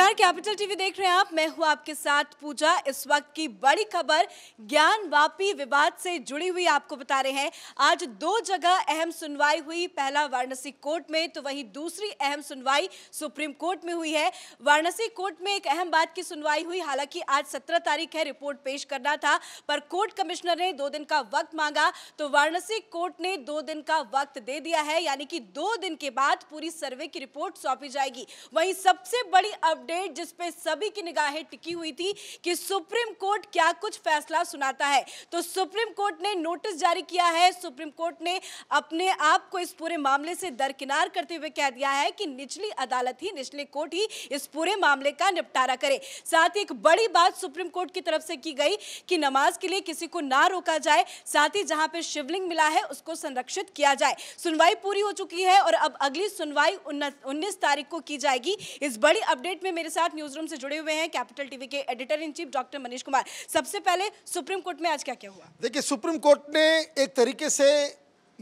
नमस्कार capital TV देख रहे हैं आप मैं हूं आपके साथ पूजा इस वक्त की बड़ी खबर ज्ञान वापी विवाद से जुड़ी हुई आपको बता रहे हैं आज दो जगह अहम सुनवाई हुई पहला वाराणसी कोर्ट में तो वहीं दूसरी अहम सुनवाई सुप्रीम कोर्ट में हुई है वाराणसी कोर्ट में एक अहम बात की सुनवाई हुई हालांकि आज सत्रह तारीख है रिपोर्ट पेश करना था पर कोर्ट कमिश्नर ने दो दिन का वक्त मांगा तो वाराणसी कोर्ट ने दो दिन का वक्त दे दिया है यानी कि दो दिन के बाद पूरी सर्वे की रिपोर्ट सौंपी जाएगी वहीं सबसे बड़ी अपडेट अपडेट जिस पे सभी की निगाहें टिकी हुई थी कि सुप्रीम कोर्ट क्या कुछ फैसला सुनाता है तो सुप्रीम कोर्ट ने नोटिस जारी किया है सुप्रीम कोर्ट ने अपने आप को इस पूरे मामले से दरकिनार करते हुए कह दिया है कि निचली अदालत ही निचले कोर्ट ही इस पूरे मामले का निपटारा करे साथ ही एक बड़ी बात सुप्रीम कोर्ट की तरफ से की गई कि नमाज के लिए किसी को ना रोका जाए साथ ही जहां पे शिवलिंग मिला है उसको संरक्षित किया जाए सुनवाई पूरी हो चुकी है और अब अगली सुनवाई उन्नीस तारीख को की जाएगी इस बड़ी अपडेट में मेरे साथ न्यूज रूम से जुड़े हुए हैं कैपिटल टीवी के editor in chief doctor Manish Kumar सबसे पहले सुप्रीम कोर्ट में आज क्या क्या हुआ देखिए सुप्रीम कोर्ट ने एक तरीके से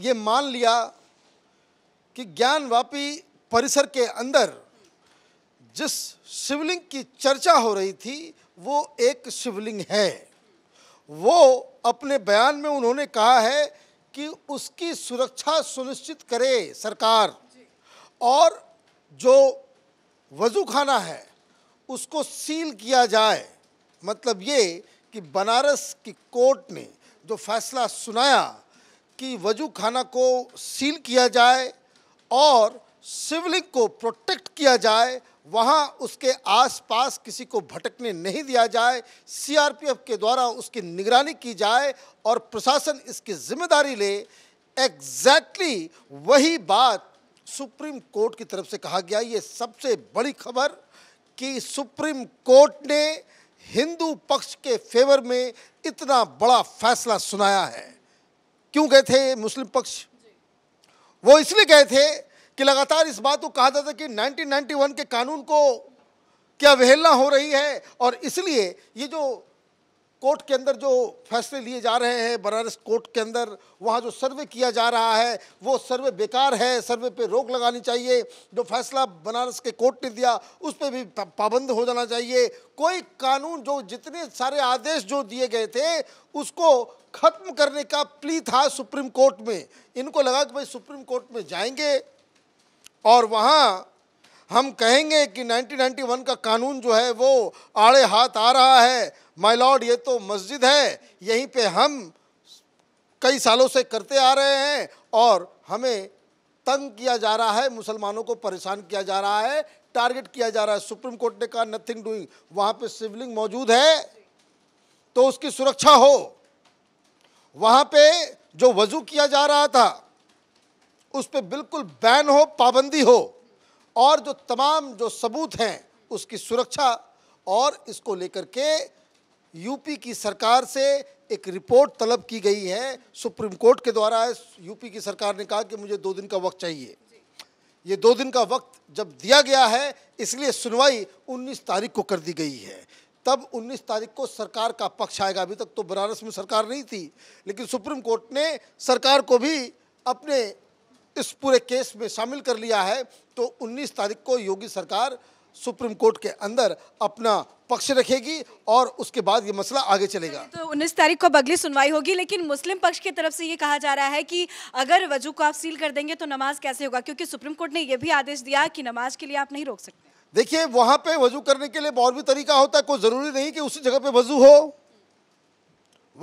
ये मान लिया कि ज्ञानवापी परिसर के अंदर जिस शिवलिंग की चर्चा हो रही थी वो एक शिवलिंग है वो अपने बयान में उन्होंने कहा है कि उसकी सुरक्षा सुनिश्चित करे सरकार और जो वज़ू खाना है उसको सील किया जाए मतलब ये कि बनारस की कोर्ट ने जो फैसला सुनाया कि वजू खाना को सील किया जाए और सिविलिंग को प्रोटेक्ट किया जाए वहाँ उसके आसपास किसी को भटकने नहीं दिया जाए सीआरपीएफ के द्वारा उसकी निगरानी की जाए और प्रशासन इसकी जिम्मेदारी ले एग्जैक्टली exactly वही बात सुप्रीम कोर्ट की तरफ से कहा गया ये सबसे बड़ी खबर कि सुप्रीम कोर्ट ने हिंदू पक्ष के फेवर में इतना बड़ा फैसला सुनाया है क्यों गए थे मुस्लिम पक्ष वो इसलिए गए थे कि लगातार इस बात को कहा जाता कि 1991 के कानून को क्या अवहेलना हो रही है और इसलिए ये जो कोर्ट के अंदर जो फैसले लिए जा रहे हैं बनारस कोर्ट के अंदर वहाँ जो सर्वे किया जा रहा है वो सर्वे बेकार है सर्वे पे रोक लगानी चाहिए जो फैसला बनारस के कोर्ट ने दिया उस पर भी पाबंद हो जाना चाहिए कोई कानून जो जितने सारे आदेश जो दिए गए थे उसको ख़त्म करने का प्ली था सुप्रीम कोर्ट में इनको लगा कि भाई सुप्रीम कोर्ट में जाएंगे और वहाँ हम कहेंगे कि 1991 का कानून जो है वो आड़े हाथ आ रहा है माय लॉर्ड ये तो मस्जिद है यहीं पे हम कई सालों से करते आ रहे हैं और हमें तंग किया जा रहा है मुसलमानों को परेशान किया जा रहा है टारगेट किया जा रहा है सुप्रीम कोर्ट ने कहा नथिंग डूइंग वहाँ पे सिविलिंग मौजूद है तो उसकी सुरक्षा हो वहाँ पे जो वजू किया जा रहा था उस पर बिल्कुल बैन हो पाबंदी हो और जो तमाम जो सबूत हैं उसकी सुरक्षा और इसको लेकर के यूपी की सरकार से एक रिपोर्ट तलब की गई है सुप्रीम कोर्ट के द्वारा यूपी की सरकार ने कहा कि मुझे दो दिन का वक्त चाहिए ये दो दिन का वक्त जब दिया गया है इसलिए सुनवाई 19 तारीख को कर दी गई है तब 19 तारीख को सरकार का पक्ष आएगा अभी तक तो बनारस में सरकार नहीं थी लेकिन सुप्रीम कोर्ट ने सरकार को भी अपने इस पूरे केस में शामिल कर लिया है तो 19 तारीख को योगी सरकार सुप्रीम कोर्ट के अंदर अपना पक्ष रखेगी और उसके बाद ये मसला आगे चलेगा तो 19 तारीख को अगली सुनवाई होगी लेकिन मुस्लिम पक्ष की तरफ से ये कहा जा रहा है कि अगर वजू को आप सील कर देंगे तो नमाज कैसे होगा क्योंकि सुप्रीम कोर्ट ने यह भी आदेश दिया कि नमाज के लिए आप नहीं रोक सकते देखिए वहां पे वजू करने के लिए और भी तरीका होता है कोई ज़रूरी नहीं कि उसी जगह पे वजू हो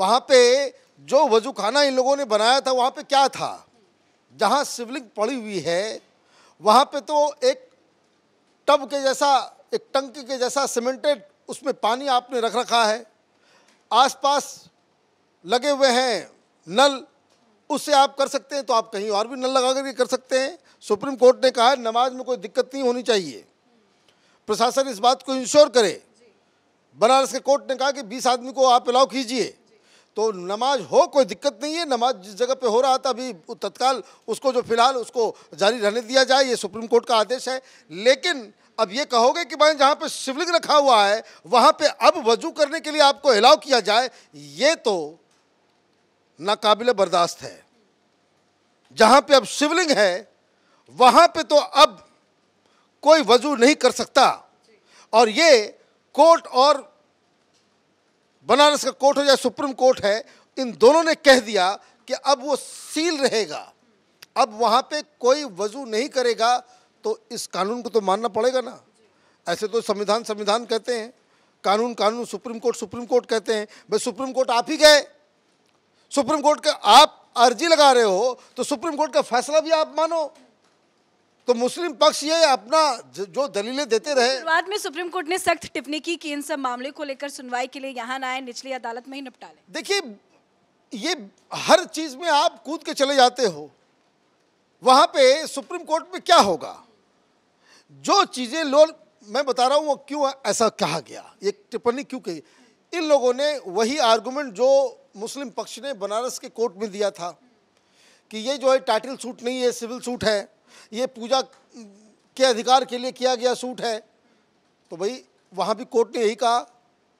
वहां पे जो वजू खाना इन लोगों ने बनाया था वहां पे क्या था जहाँ शिवलिंग पड़ी हुई है वहाँ पे तो एक टब के जैसा एक टंकी के जैसा सीमेंटेड उसमें पानी आपने रख रखा है आसपास लगे हुए हैं नल उससे आप कर सकते हैं तो आप कहीं और भी नल लगा कर कर सकते हैं सुप्रीम कोर्ट ने कहा है नमाज में कोई दिक्कत नहीं होनी चाहिए प्रशासन इस बात को इंश्योर करे बनारस के कोर्ट ने कहा कि 20 आदमी को आप अलाउ कीजिए तो नमाज हो कोई दिक्कत नहीं है नमाज जिस जगह पे हो रहा था अभी तत्काल उसको जो फिलहाल उसको जारी रहने दिया जाए ये सुप्रीम कोर्ट का आदेश है लेकिन अब ये कहोगे कि भाई जहाँ पे शिवलिंग रखा हुआ है वहाँ पे अब वजू करने के लिए आपको अलाउ किया जाए ये तो नाकबिल बर्दाश्त है जहाँ पर अब शिवलिंग है वहाँ पर तो अब कोई वजू नहीं कर सकता और ये कोर्ट और बनारस का कोर्ट हो या सुप्रीम कोर्ट है इन दोनों ने कह दिया कि अब वो सील रहेगा अब वहाँ पे कोई वजू नहीं करेगा तो इस कानून को तो मानना पड़ेगा ना ऐसे तो संविधान संविधान कहते हैं कानून कानून सुप्रीम कोर्ट सुप्रीम कोर्ट कहते हैं भाई सुप्रीम कोर्ट आप ही गए सुप्रीम कोर्ट का आप अर्जी लगा रहे हो तो सुप्रीम कोर्ट का फैसला भी आप मानो तो मुस्लिम पक्ष ये अपना जो दलीलें देते रहे बाद में सुप्रीम कोर्ट ने सख्त टिप्पणी की कि इन सब मामले को लेकर सुनवाई के लिए यहाँ ना आए निचली अदालत में ही निपटा ले देखिए ये हर चीज में आप कूद के चले जाते हो वहां पे सुप्रीम कोर्ट में क्या होगा जो चीज़ें लोग मैं बता रहा हूँ वो क्यों ऐसा कहा गया ये टिप्पणी क्यों कही इन लोगों ने वही आर्गूमेंट जो मुस्लिम पक्ष ने बनारस के कोर्ट में दिया था कि ये जो है टाइटल सूट नहीं है सिविल सूट है ये पूजा के अधिकार के लिए किया गया सूट है तो भाई वहाँ भी कोर्ट ने यही कहा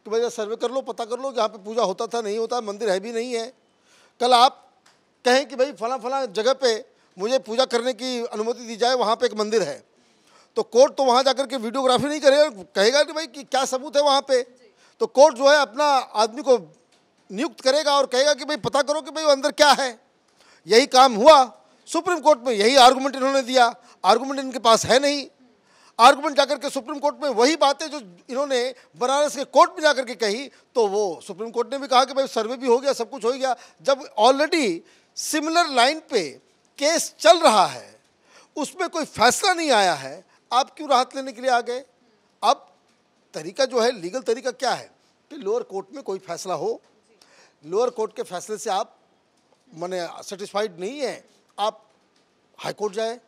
कि भाई सर्वे कर लो पता कर लो जहाँ पे पूजा होता था नहीं होता मंदिर है भी नहीं है कल आप कहें कि भाई फला फला जगह पे मुझे पूजा करने की अनुमति दी जाए वहाँ पे एक मंदिर है तो कोर्ट तो वहाँ जाकर के वीडियोग्राफी नहीं करेगा कहेगा कि भाई कि क्या सबूत है वहाँ पे तो कोर्ट जो है अपना आदमी को नियुक्त करेगा और कहेगा कि भाई पता करो कि भाई अंदर क्या है यही काम हुआ सुप्रीम कोर्ट में यही आर्गूमेंट इन्होंने दिया आर्गूमेंट इनके पास है नहीं आर्गूमेंट जाकर के सुप्रीम कोर्ट में वही बातें जो इन्होंने बनारस के कोर्ट में जाकर के कही तो वो सुप्रीम कोर्ट ने भी कहा कि भाई सर्वे भी हो गया सब कुछ हो गया जब ऑलरेडी सिमिलर लाइन पे केस चल रहा है उसमें कोई फैसला नहीं आया है आप क्यों राहत लेने के लिए आ गए अब तरीका जो है लीगल तरीका क्या है कि लोअर कोर्ट में कोई फैसला हो लोअर कोर्ट के फैसले से आप मैंने सेटिस्फाइड नहीं है आप हाईकोर्ट जाए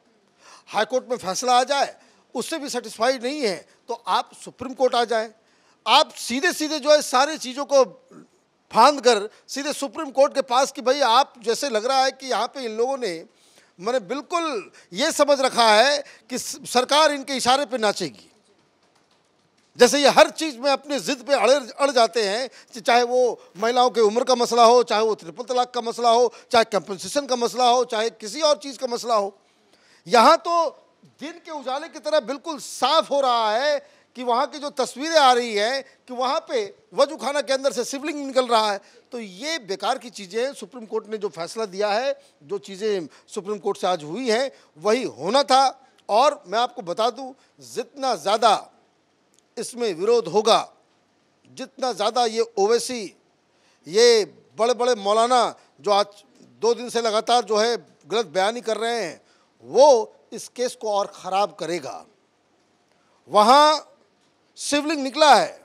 हाईकोर्ट में फैसला आ जाए उससे भी सेटिस्फाइड नहीं है तो आप सुप्रीम कोर्ट आ जाए आप सीधे सीधे जो है सारी चीज़ों को फांद कर सीधे सुप्रीम कोर्ट के पास कि भाई आप जैसे लग रहा है कि यहाँ पे इन लोगों ने मैंने बिल्कुल ये समझ रखा है कि सरकार इनके इशारे पे नाचेगी जैसे ये हर चीज़ में अपनी ज़िद पे अड़ अड़ जाते हैं चाहे वो महिलाओं के उम्र का मसला हो चाहे वो ट्रिपल तलाक का मसला हो चाहे कंपनसेशन का मसला हो चाहे किसी और चीज़ का मसला हो यहाँ तो दिन के उजाले की तरह बिल्कुल साफ हो रहा है कि वहाँ की जो तस्वीरें आ रही हैं कि वहाँ पे वजू खाना के अंदर से सिवलिंग निकल रहा है तो ये बेकार की चीज़ें सुप्रीम कोर्ट ने जो फैसला दिया है जो चीज़ें सुप्रीम कोर्ट से आज हुई हैं वही होना था और मैं आपको बता दूँ जितना ज़्यादा इसमें विरोध होगा जितना ज़्यादा ये ओवैसी ये बड़े बड़े मौलाना जो आज दो दिन से लगातार जो है गलत बयानी कर रहे हैं वो इस केस को और ख़राब करेगा वहाँ शिवलिंग निकला है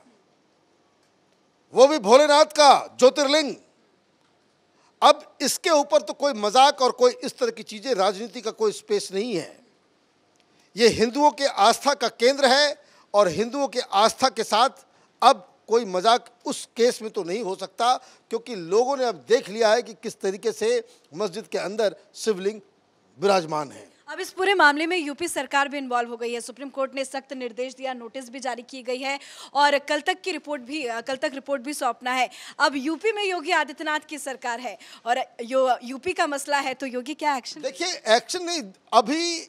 वो भी भोलेनाथ का ज्योतिर्लिंग अब इसके ऊपर तो कोई मजाक और कोई इस तरह की चीज़ें राजनीति का कोई स्पेस नहीं है ये हिंदुओं के आस्था का केंद्र है और हिंदुओं के आस्था के साथ अब कोई मजाक उस केस में तो नहीं हो सकता क्योंकि लोगों ने अब देख लिया है कि किस तरीके से मस्जिद के अंदर शिवलिंग विराजमान है अब इस पूरे मामले में यूपी सरकार भी इन्वॉल्व हो गई है सुप्रीम कोर्ट ने सख्त निर्देश दिया नोटिस भी जारी की गई है और कल तक की रिपोर्ट भी कल तक रिपोर्ट भी सौंपना है अब यूपी में योगी आदित्यनाथ की सरकार है और यो, यूपी का मसला है तो योगी क्या एक्शन देखिए एक्शन नहीं अभी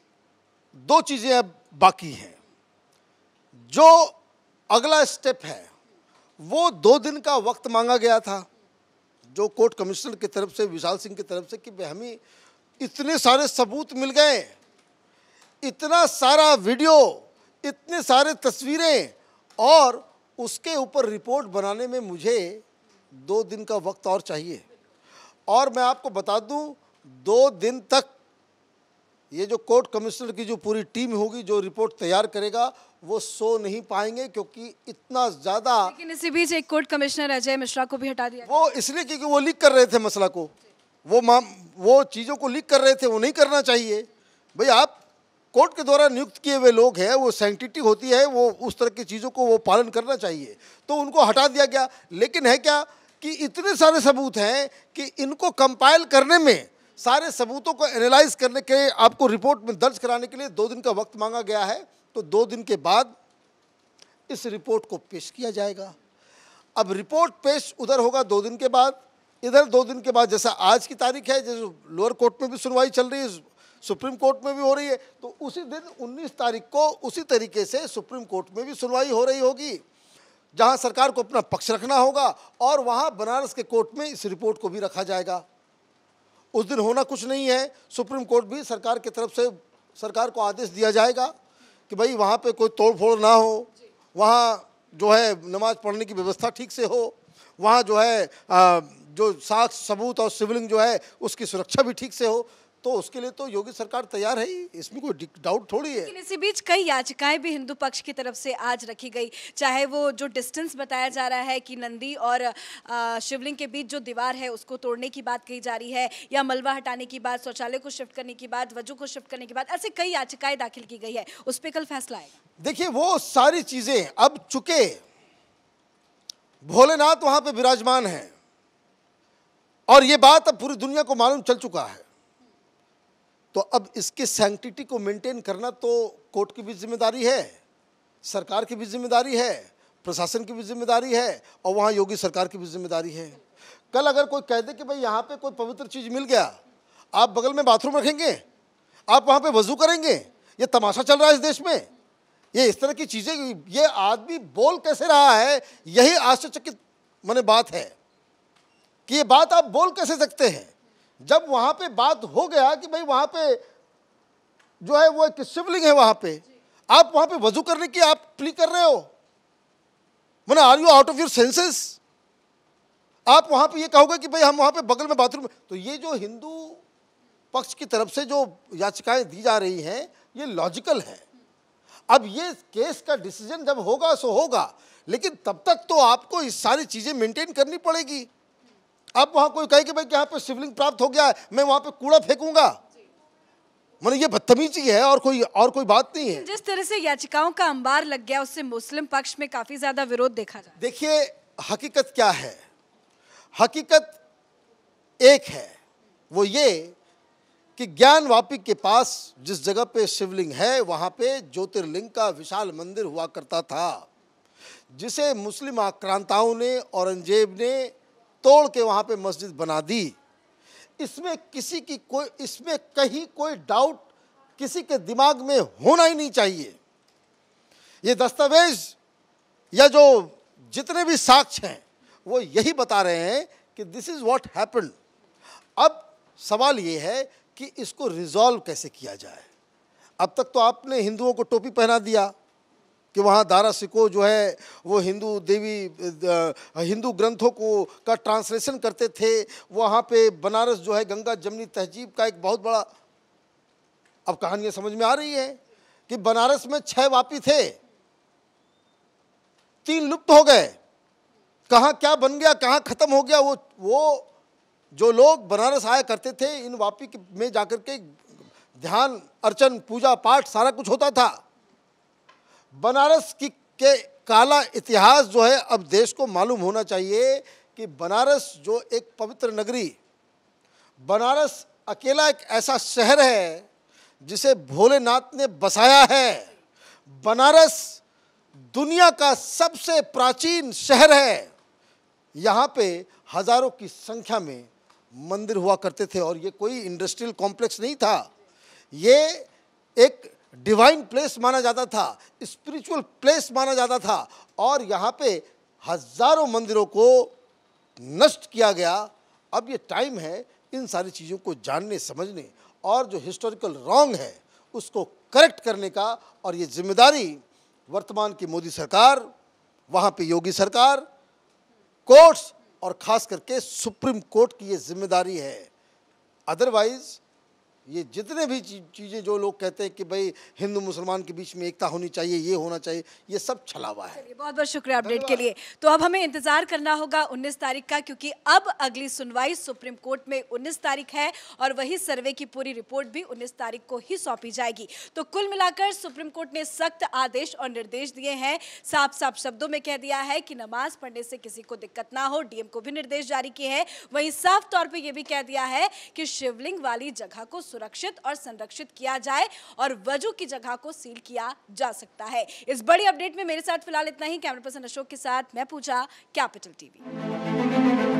दो चीज़ें अब बाकी हैं जो अगला स्टेप है वो दो दिन का वक्त मांगा गया था जो कोर्ट कमिश्नर की तरफ से विशाल सिंह की तरफ से कि हमें इतने सारे सबूत मिल गए इतना सारा वीडियो इतने सारे तस्वीरें और उसके ऊपर रिपोर्ट बनाने में मुझे दो दिन का वक्त और चाहिए और मैं आपको बता दूं दो दिन तक ये जो कोर्ट कमिश्नर की जो पूरी टीम होगी जो रिपोर्ट तैयार करेगा वो सो नहीं पाएंगे क्योंकि इतना ज्यादा लेकिन इसी बीच एक कोर्ट कमिश्नर अजय मिश्रा को भी हटा दिया वो इसलिए क्योंकि वो लीक कर रहे थे मसला को वो माम वो चीज़ों को लीक कर रहे थे वो नहीं करना चाहिए भाई आप कोर्ट के द्वारा नियुक्त किए हुए लोग हैं वो सेंटिटी होती है वो उस तरह की चीज़ों को वो पालन करना चाहिए तो उनको हटा दिया गया लेकिन है क्या कि इतने सारे सबूत हैं कि इनको कंपाइल करने में सारे सबूतों को एनालाइज करने के आपको रिपोर्ट में दर्ज कराने के लिए दो दिन का वक्त मांगा गया है तो दो दिन के बाद इस रिपोर्ट को पेश किया जाएगा अब रिपोर्ट पेश उधर होगा दो दिन के बाद इधर दो दिन के बाद जैसा आज की तारीख है जैसे लोअर कोर्ट में भी सुनवाई चल रही है सुप्रीम कोर्ट में भी हो रही है तो उसी दिन 19 तारीख को उसी तरीके से सुप्रीम कोर्ट में भी सुनवाई हो रही होगी जहां सरकार को अपना पक्ष रखना होगा और वहां बनारस के कोर्ट में इस रिपोर्ट को भी रखा जाएगा उस दिन होना कुछ नहीं है सुप्रीम कोर्ट भी सरकार की तरफ से सरकार को आदेश दिया जाएगा कि भाई वहाँ पे कोई तोड़ फोड़ ना हो वहाँ जो है नमाज पढ़ने की व्यवस्था ठीक से हो वहाँ जो है आ, जो साक्ष सबूत और सिविलिंग जो है उसकी सुरक्षा भी ठीक से हो तो उसके लिए तो योगी सरकार तैयार है ही इसमें कोई डाउट थोड़ी है इसी बीच कई याचिकाएं भी हिंदू पक्ष की तरफ से आज रखी गई चाहे वो जो डिस्टेंस बताया जा रहा है कि नंदी और शिवलिंग के बीच जो दीवार है उसको तोड़ने की बात कही जा रही है या मलबा हटाने की बात शौचालय को शिफ्ट करने की बात वजू को शिफ्ट करने की बात ऐसे कई याचिकाएं दाखिल की गई है उस पर कल फैसला आए देखिए वो सारी चीजें अब चुके भोलेनाथ वहां पर विराजमान है और ये बात अब पूरी दुनिया को मालूम चल चुका है तो अब इसके सेंटिटी को मेंटेन करना तो कोर्ट की भी जिम्मेदारी है सरकार की भी जिम्मेदारी है प्रशासन की भी जिम्मेदारी है और वहाँ योगी सरकार की भी जिम्मेदारी है कल अगर कोई कह दे कि भाई यहाँ पे कोई पवित्र चीज़ मिल गया आप बगल में बाथरूम रखेंगे आप वहाँ पे वजू करेंगे ये तमाशा चल रहा है इस देश में ये इस तरह की चीज़ें ये आदमी बोल कैसे रहा है यही आश्चर्यचकित मैंने बात है कि ये बात आप बोल कैसे सकते हैं जब वहां पे बात हो गया कि भाई वहां पे जो है वो एक शिवलिंग है वहां पे आप वहां पे वजू करने की आप प्ली कर रहे हो मैंने are you out of your senses आप वहां पे ये कहोगे कि भाई हम वहां पे बगल में बाथरूम तो ये जो हिंदू पक्ष की तरफ से जो याचिकाएं दी जा रही हैं ये लॉजिकल है अब ये केस का डिसीजन जब होगा सो होगा लेकिन तब तक तो आपको इस सारी चीज़ें मेंटेन करनी पड़ेगी अब वहां कोई कहे कि भाई यहाँ पे शिवलिंग प्राप्त हो गया है मैं वहां पे कूड़ा फेंकूंगा मतलब ये बदतमीजी है और कोई और कोई बात नहीं है जिस तरह से याचिकाओं का अंबार लग गया उससे मुस्लिम पक्ष में काफी ज्यादा विरोध देखा जाए देखिए हकीकत क्या है हकीकत एक है वो ये कि ज्ञान वापी के पास जिस जगह पे शिवलिंग है वहाँ पे ज्योतिर्लिंग का विशाल मंदिर हुआ करता था जिसे मुस्लिम आक्रांताओं ने औरंगजेब ने तोड़ के वहाँ पे मस्जिद बना दी इसमें किसी की कोई इसमें कहीं कोई डाउट किसी के दिमाग में होना ही नहीं चाहिए ये दस्तावेज या जो जितने भी साक्ष्य हैं वो यही बता रहे हैं कि दिस इज़ व्हाट हैपन अब सवाल ये है कि इसको रिजॉल्व कैसे किया जाए अब तक तो आपने हिंदुओं को टोपी पहना दिया कि वहाँ दारा सिको जो है वो हिंदू देवी हिंदू ग्रंथों को का ट्रांसलेशन करते थे वहाँ पे बनारस जो है गंगा जमनी तहजीब का एक बहुत बड़ा अब कहानियाँ समझ में आ रही है कि बनारस में छः वापी थे तीन लुप्त हो गए कहाँ क्या बन गया कहाँ ख़त्म हो गया वो वो जो लोग बनारस आया करते थे इन वापी में जाकर के ध्यान अर्चन पूजा पाठ सारा कुछ होता था बनारस की के काला इतिहास जो है अब देश को मालूम होना चाहिए कि बनारस जो एक पवित्र नगरी बनारस अकेला एक ऐसा शहर है जिसे भोलेनाथ ने बसाया है बनारस दुनिया का सबसे प्राचीन शहर है यहाँ पे हजारों की संख्या में मंदिर हुआ करते थे और ये कोई इंडस्ट्रियल कॉम्प्लेक्स नहीं था ये एक डिवाइन प्लेस माना जाता था स्पिरिचुअल प्लेस माना जाता था और यहाँ पे हजारों मंदिरों को नष्ट किया गया अब ये टाइम है इन सारी चीज़ों को जानने समझने और जो हिस्टोरिकल रॉन्ग है उसको करेक्ट करने का और ये जिम्मेदारी वर्तमान की मोदी सरकार वहाँ पे योगी सरकार कोर्ट्स और ख़ास करके सुप्रीम कोर्ट की ये जिम्मेदारी है अदरवाइज़ ये जितने भी चीज़ें जो लोग कहते हैं कि भाई हिंदू मुसलमान के बीच में एकता होनी चाहिए ये होना चाहिए ये सब छलावा है बहुत बहुत शुक्रिया अपडेट के लिए तो अब हमें इंतज़ार करना होगा 19 तारीख का क्योंकि अब अगली सुनवाई सुप्रीम कोर्ट में 19 तारीख है और वही सर्वे की पूरी रिपोर्ट भी 19 तारीख को ही सौंपी जाएगी तो कुल मिलाकर सुप्रीम कोर्ट ने सख्त आदेश और निर्देश दिए हैं साफ साफ शब्दों में कह दिया है कि नमाज पढ़ने से किसी को दिक्कत ना हो डीएम को भी निर्देश जारी किए हैं वहीं साफ तौर पर यह भी कह दिया है कि शिवलिंग वाली जगह को सुरक्षित और संरक्षित किया जाए और वजू की जगह को सील किया जा सकता है इस बड़ी अपडेट में मेरे साथ फिलहाल इतना ही कैमरा पर्सन अशोक के साथ मैं पूछा कैपिटल टीवी